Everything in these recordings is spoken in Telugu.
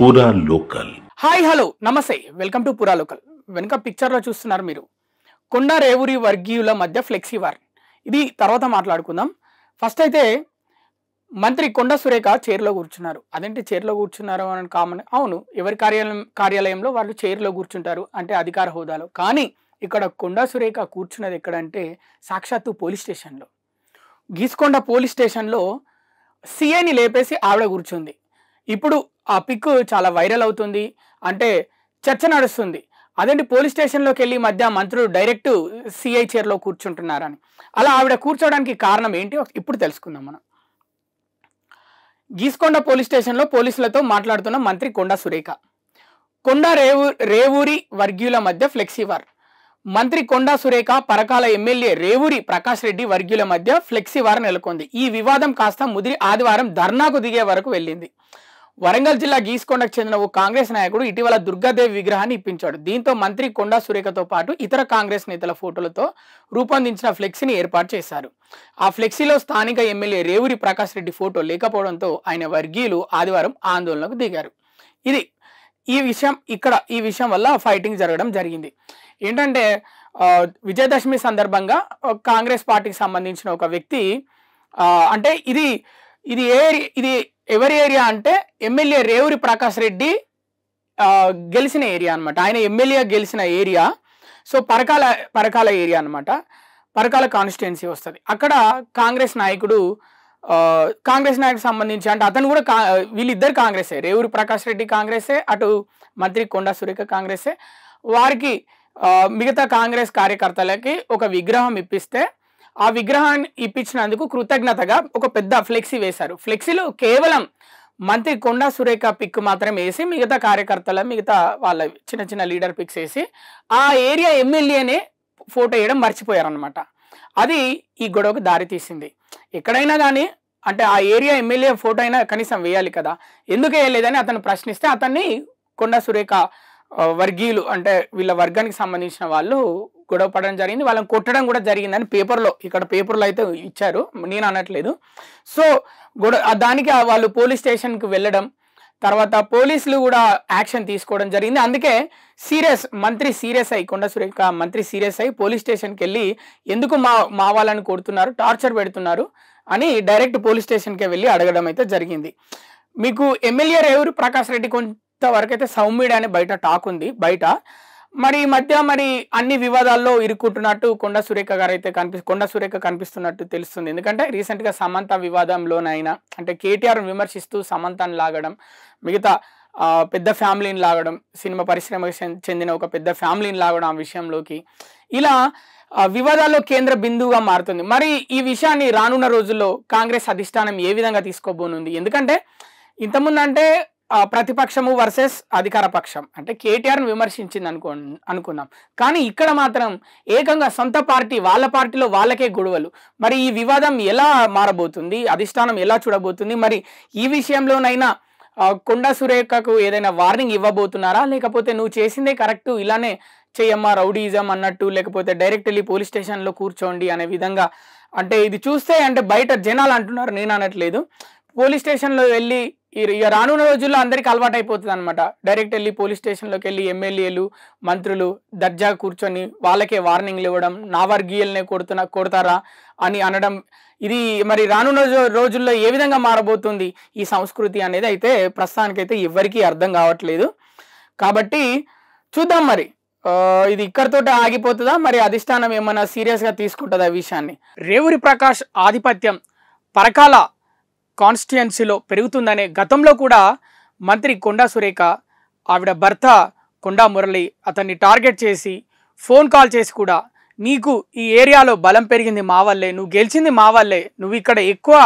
పూరా లోకల్ హాయ్ హలో నమస్తే వెల్కమ్ టు పూరా లోకల్ వెనుక పిక్చర్లో చూస్తున్నారు మీరు కొండ రేవురి వర్గీయుల మధ్య ఫ్లెక్సీ వార్ ఇది తర్వాత మాట్లాడుకుందాం ఫస్ట్ అయితే మంత్రి కొండ సురేఖ చైర్లో కూర్చున్నారు అదేంటి చైర్లో కూర్చున్నారు అని కామన్ అవును ఎవరి కార్యాలయం కార్యాలయంలో వాళ్ళు చైర్లో కూర్చుంటారు అంటే అధికార హోదాలో కానీ ఇక్కడ కొండ సురేఖ కూర్చున్నది ఎక్కడంటే సాక్షాత్తు పోలీస్ స్టేషన్లో గీసుకొండ పోలీస్ స్టేషన్లో సీఐని లేపేసి ఆవిడ కూర్చుంది ఇప్పుడు ఆ పిక్ చాలా వైరల్ అవుతుంది అంటే చర్చ నడుస్తుంది అదేంటి పోలీస్ స్టేషన్లోకి వెళ్ళి మధ్య మంత్రులు డైరెక్ట్ సిఐ చైర్లో కూర్చుంటున్నారని అలా ఆవిడ కూర్చోవడానికి కారణం ఏంటి ఇప్పుడు తెలుసుకుందాం మనం గీసుకొండ పోలీస్ స్టేషన్లో పోలీసులతో మాట్లాడుతున్న మంత్రి కొండా సురేఖ కొండా రేవు రేవూరి వర్గీయుల మధ్య ఫ్లెక్సీ వార్ మంత్రి కొండా సురేఖ పరకాల ఎమ్మెల్యే రేవూరి ప్రకాష్ రెడ్డి వర్గీయుల మధ్య ఫ్లెక్సీ వార్ నెలకొంది ఈ వివాదం కాస్త ముదిరి ఆదివారం ధర్నాకు దిగే వరకు వెళ్ళింది వరంగల్ జిల్లా గీస్కొండకు చెందిన ఓ కాంగ్రెస్ నాయకుడు ఇటీవల దుర్గాదేవి విగ్రహాన్ని ఇప్పించాడు దీంతో మంత్రి కొండా సురేఖతో పాటు ఇతర కాంగ్రెస్ నేతల ఫోటోలతో రూపొందించిన ఫ్లెక్సీని ఏర్పాటు చేశారు ఆ ఫ్లెక్సీలో స్థానిక ఎమ్మెల్యే రేవురి ప్రకాష్ రెడ్డి ఫోటో లేకపోవడంతో ఆయన వర్గీయులు ఆదివారం ఆందోళనకు దిగారు ఇది ఈ విషయం ఇక్కడ ఈ విషయం వల్ల ఫైటింగ్ జరగడం జరిగింది ఏంటంటే విజయదశమి సందర్భంగా కాంగ్రెస్ పార్టీకి సంబంధించిన ఒక వ్యక్తి అంటే ఇది ఇది ఏ ఇది ఎవరి ఏరియా అంటే ఎమ్మెల్యే రేవురి ప్రకాష్ రెడ్డి గెలిచిన ఏరియా అనమాట ఆయన ఎమ్మెల్యే గెలిచిన area so Parakala Parakala area అనమాట పరకాల కాన్స్టిట్యున్సీ వస్తుంది అక్కడ కాంగ్రెస్ నాయకుడు కాంగ్రెస్ నాయకుడు సంబంధించి అంటే అతను కూడా కా వీళ్ళిద్దరు కాంగ్రెసే రేవూరి ప్రకాష్ రెడ్డి కాంగ్రెసే అటు మంత్రి కొండా సురేఖ కాంగ్రెసే వారికి మిగతా కాంగ్రెస్ కార్యకర్తలకి ఒక విగ్రహం ఇప్పిస్తే ఆ విగ్రహాన్ని ఇప్పించినందుకు కృతజ్ఞతగా ఒక పెద్ద ఫ్లెక్సీ వేశారు ఫ్లెక్సీలో కేవలం మంత్రి కొండా సురేఖ పిక్ మాత్రం వేసి మిగతా కార్యకర్తల మిగతా వాళ్ళ చిన్న చిన్న లీడర్ పిక్స్ వేసి ఆ ఏరియా ఎమ్మెల్యేనే ఫోటో వేయడం మర్చిపోయారనమాట అది ఈ గొడవకు దారితీసింది ఎక్కడైనా కానీ అంటే ఆ ఏరియా ఎమ్మెల్యే ఫోటో అయినా కనీసం వేయాలి కదా ఎందుకు వేయలేదని అతను ప్రశ్నిస్తే అతన్ని కొండా సురేఖ వర్గీయులు అంటే వీళ్ళ వర్గానికి సంబంధించిన వాళ్ళు గొడవ పడడం జరిగింది వాళ్ళని కొట్టడం కూడా జరిగిందని పేపర్లో ఇక్కడ పేపర్లో అయితే ఇచ్చారు నేను అనట్లేదు సో గొడవ దానికి వాళ్ళు పోలీస్ స్టేషన్కి వెళ్ళడం తర్వాత పోలీసులు కూడా యాక్షన్ తీసుకోవడం జరిగింది అందుకే సీరియస్ మంత్రి సీరియస్ అయ్యి కొండ సురేఖ మంత్రి సీరియస్ అయ్యి పోలీస్ స్టేషన్కి వెళ్ళి ఎందుకు మా మా వాళ్ళని కొడుతున్నారు టార్చర్ పెడుతున్నారు అని డైరెక్ట్ పోలీస్ స్టేషన్కే వెళ్ళి అడగడం అయితే జరిగింది మీకు ఎమ్మెల్యే ఎవరు ప్రకాష్ రెడ్డి కొంచెం ఇంతవరకు అయితే అని బయట టాక్ ఉంది బయట మరి ఈ మధ్య మరి అన్ని వివాదాల్లో ఇరుక్కుంటున్నట్టు కొండ సురేఖ గారు అయితే కనిపి కొండ సురేఖ కనిపిస్తున్నట్టు తెలుస్తుంది ఎందుకంటే రీసెంట్గా సమంత వివాదంలోనైనా అంటే కేటీఆర్ విమర్శిస్తూ సమంతను లాగడం మిగతా పెద్ద ఫ్యామిలీని లాగడం సినిమా పరిశ్రమ చెందిన ఒక పెద్ద ఫ్యామిలీని లాగడం ఆ విషయంలోకి ఇలా వివాదాల్లో కేంద్ర బిందువుగా మారుతుంది మరి ఈ విషయాన్ని రానున్న రోజుల్లో కాంగ్రెస్ అధిష్టానం ఏ విధంగా తీసుకోబోనుంది ఎందుకంటే ఇంతకుముందంటే ప్రతిపక్షము వర్సెస్ అధికార పక్షం అంటే కేటీఆర్ను విమర్శించింది అనుకో అనుకున్నాం కానీ ఇక్కడ మాత్రం ఏకంగా సొంత పార్టీ వాళ్ళ పార్టీలో వాళ్ళకే గొడవలు మరి ఈ వివాదం ఎలా మారబోతుంది అధిష్టానం ఎలా చూడబోతుంది మరి ఈ విషయంలోనైనా కొండా సురేఖకు ఏదైనా వార్నింగ్ ఇవ్వబోతున్నారా లేకపోతే నువ్వు చేసిందే కరెక్టు ఇలానే చెయ్యమ్మా రౌడీజం అన్నట్టు లేకపోతే డైరెక్ట్ వెళ్ళి పోలీస్ స్టేషన్లో కూర్చోండి అనే విధంగా అంటే ఇది చూస్తే అంటే బయట జనాలు అంటున్నారు నేను అనట్లేదు పోలీస్ స్టేషన్లో వెళ్ళి ఇక రానున్న రోజుల్లో అందరికీ అలవాటు అయిపోతుంది అనమాట డైరెక్ట్ వెళ్ళి పోలీస్ స్టేషన్లోకి వెళ్ళి ఎమ్మెల్యేలు మంత్రులు దర్జా కూర్చొని వాళ్ళకే వార్నింగ్లు ఇవ్వడం నా వర్గీయులనే కొడుతున్నా కొడతారా అని అనడం ఇది మరి రానున్న రోజుల్లో ఏ విధంగా మారబోతుంది ఈ సంస్కృతి అనేది అయితే ప్రస్తుతానికైతే ఎవరికీ అర్థం కావట్లేదు కాబట్టి చూద్దాం మరి ఇది ఇక్కడతో ఆగిపోతుందా మరి అధిష్టానం ఏమైనా సీరియస్గా తీసుకుంటుందా విషయాన్ని రేవురి ప్రకాష్ ఆధిపత్యం పరకాల కాన్స్టిట్యున్సీలో పెరుగుతుందనే గతంలో కూడా మంత్రి కొండా సురేఖ ఆవిడ భర్త కొండా మురళి అతన్ని టార్గెట్ చేసి ఫోన్ కాల్ చేసి కూడా నీకు ఈ ఏరియాలో బలం పెరిగింది మా వల్లే నువ్వు గెలిచింది మా వల్లే నువ్వు ఇక్కడ ఎక్కువ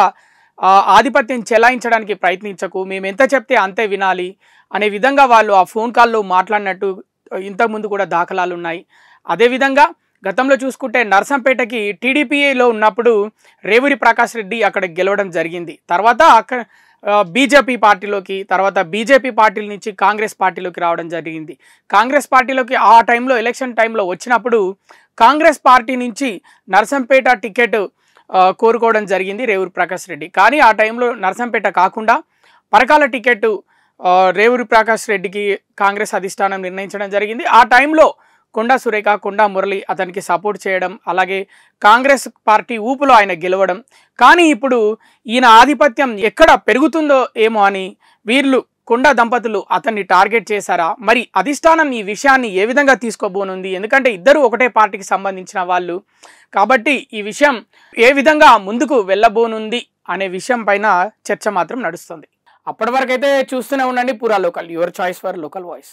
ఆధిపత్యం చెలాయించడానికి ప్రయత్నించకు మేము ఎంత చెప్తే అంతే వినాలి అనే విధంగా వాళ్ళు ఆ ఫోన్ కాల్లో మాట్లాడినట్టు ఇంతకుముందు కూడా దాఖలాలు ఉన్నాయి అదేవిధంగా గతంలో చూసుకుంటే నర్సంపేటకి టీడీపీఏలో ఉన్నప్పుడు రేవూరి ప్రకాష్ రెడ్డి అక్కడ గెలవడం జరిగింది తర్వాత అక్కడ బీజేపీ పార్టీలోకి తర్వాత బీజేపీ పార్టీల నుంచి కాంగ్రెస్ పార్టీలోకి రావడం జరిగింది కాంగ్రెస్ పార్టీలోకి ఆ టైంలో ఎలక్షన్ టైంలో వచ్చినప్పుడు కాంగ్రెస్ పార్టీ నుంచి నర్సంపేట టికెట్ కోరుకోవడం జరిగింది రేవూరి ప్రకాష్ రెడ్డి కానీ ఆ టైంలో నర్సంపేట కాకుండా పరకాల టికెట్ రేవూరి ప్రకాష్ రెడ్డికి కాంగ్రెస్ అధిష్టానం నిర్ణయించడం జరిగింది ఆ టైంలో కొండా సురేఖ కొండా మురళి అతనికి సపోర్ట్ చేయడం అలాగే కాంగ్రెస్ పార్టీ ఊపులో ఆయన గెలవడం కానీ ఇప్పుడు ఈయన ఆధిపత్యం ఎక్కడ పెరుగుతుందో ఏమో అని వీళ్ళు కొండా దంపతులు అతన్ని టార్గెట్ చేశారా మరి అధిష్టానం ఈ విషయాన్ని ఏ విధంగా తీసుకోబోనుంది ఎందుకంటే ఇద్దరు ఒకటే పార్టీకి సంబంధించిన వాళ్ళు కాబట్టి ఈ విషయం ఏ విధంగా ముందుకు వెళ్ళబోనుంది అనే విషయం పైన చర్చ మాత్రం నడుస్తుంది అప్పటి వరకైతే చూస్తూనే ఉండండి Pura local your choice for local voice